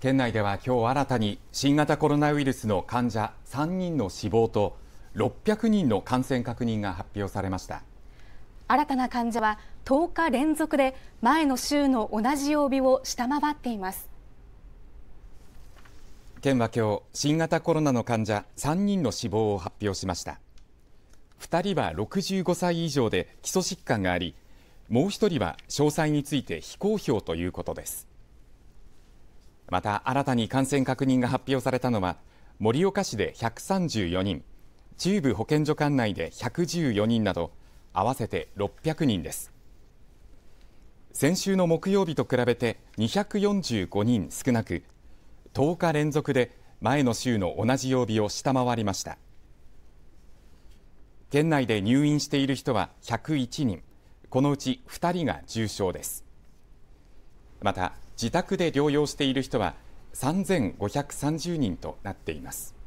県内では今日新たに新型コロナウイルスの患者3人の死亡と600人の感染確認が発表されました新たな患者は10日連続で前の週の同じ曜日を下回っています県は今日新型コロナの患者3人の死亡を発表しました2人は65歳以上で基礎疾患がありもう1人は詳細について非公表ということですまた新たに感染確認が発表されたのは盛岡市で134人中部保健所管内で114人など合わせて600人です先週の木曜日と比べて245人少なく10日連続で前の週の同じ曜日を下回りました県内で入院している人は101人このうち2人が重症ですまた自宅で療養している人は3530人となっています。